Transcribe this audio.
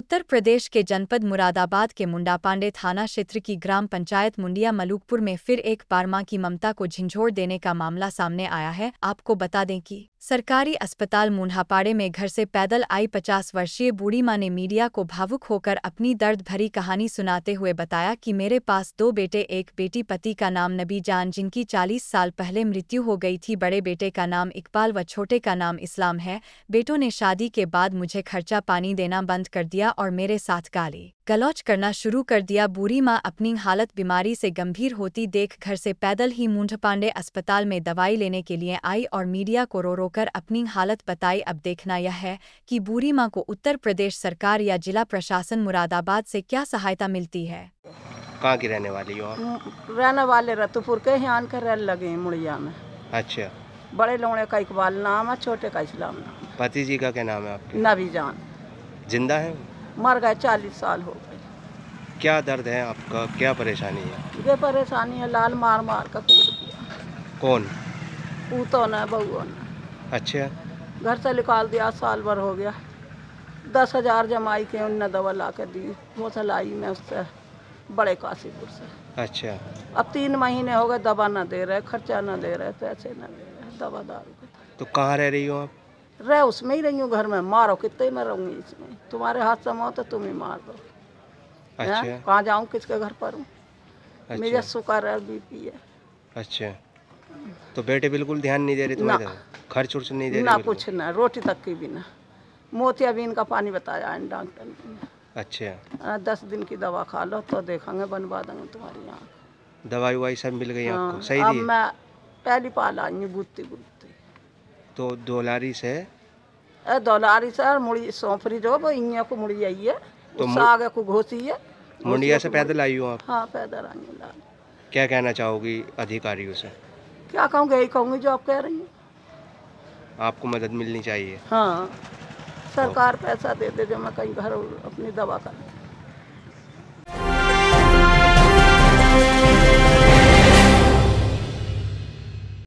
उत्तर प्रदेश के जनपद मुरादाबाद के मुंडा पांडे थाना क्षेत्र की ग्राम पंचायत मुंडिया मलूकपुर में फिर एक बार मां की ममता को झिंझोड़ देने का मामला सामने आया है आपको बता दें कि सरकारी अस्पताल मूढ़ापाड़े में घर से पैदल आई पचास वर्षीय बूढ़ी माँ ने मीडिया को भावुक होकर अपनी दर्द भरी कहानी सुनाते हुए बताया कि मेरे पास दो बेटे एक बेटी पति का नाम नबी जान जिनकी 40 साल पहले मृत्यु हो गई थी बड़े बेटे का नाम इकबाल व छोटे का नाम इस्लाम है बेटों ने शादी के बाद मुझे खर्चा पानी देना बंद कर दिया और मेरे साथ गाली गलौच करना शुरू कर दिया बूढ़ी माँ अपनी हालत बीमारी से गंभीर होती देख घर से पैदल ही मूंढ पांडे अस्पताल में दवाई लेने के लिए आई और मीडिया को रो रोकर अपनी हालत बताई अब देखना यह है कि बूढ़ी माँ को उत्तर प्रदेश सरकार या जिला प्रशासन मुरादाबाद से क्या सहायता मिलती है कहाँ की रहने वाली हो हम्म, रहने वाले रतुपुर के ही कर लगे मुड़िया में अच्छा बड़े लोड़े का इकबाल नाम है छोटे का इस्लाम नाम पति जी का क्या नाम है आपके नबी जान जिंदा है मर गए चालीस साल हो गए क्या दर्द है आपका क्या परेशानी है ये परेशानी है लाल मार मार का कूद दिया कौन पूतों ने बहुओं ने अच्छा घर से निकाल दिया साल भर हो गया दस हजार जमाई के उनने दवा ला कर दी से लाई मैं उससे बड़े काशीपुर से अच्छा अब तीन महीने हो गए दवा ना दे रहे खर्चा ना दे रहे पैसे ना दे रहे दवा दारू तो कहाँ रह रही हो आप रह उसमें ही रही हूँ घर में मारो कितने में रहूंगी इसमें तुम्हारे हाथ से मौत है तुम ही मार दो अच्छा। कहाँ जाऊँ किसके घर पर हूँ अच्छा। मेरा सुकर है बीपी है अच्छा तो बेटे बिल्कुल ध्यान नहीं दे रहे तुम्हारे खर्च उर्च नहीं दे ना कुछ ना रोटी तक की भी ना मोतिया बीन का पानी बताया इन डॉक्टर ने अच्छा हाँ, दस दिन की दवा खा लो तो देखेंगे बनवा देंगे तुम्हारी यहाँ दवाई वाई सब मिल गई आपको हाँ, सही अब मैं पहली पाल आई हूँ बूती बूती तो दोलारी से ए दोलारी से मुड़ी सौंपरी जो इं को मुड़ी आई है तो आगे को घोसी है मुंडिया से पैदल आई हूँ आप हाँ पैदल आई हूँ क्या कहना चाहोगी अधिकारियों से क्या कहूँगी यही कहूँगी जो आप कह रही हैं आपको मदद मिलनी चाहिए हाँ सरकार पैसा दे दे जो मैं कहीं घर अपनी दवा कर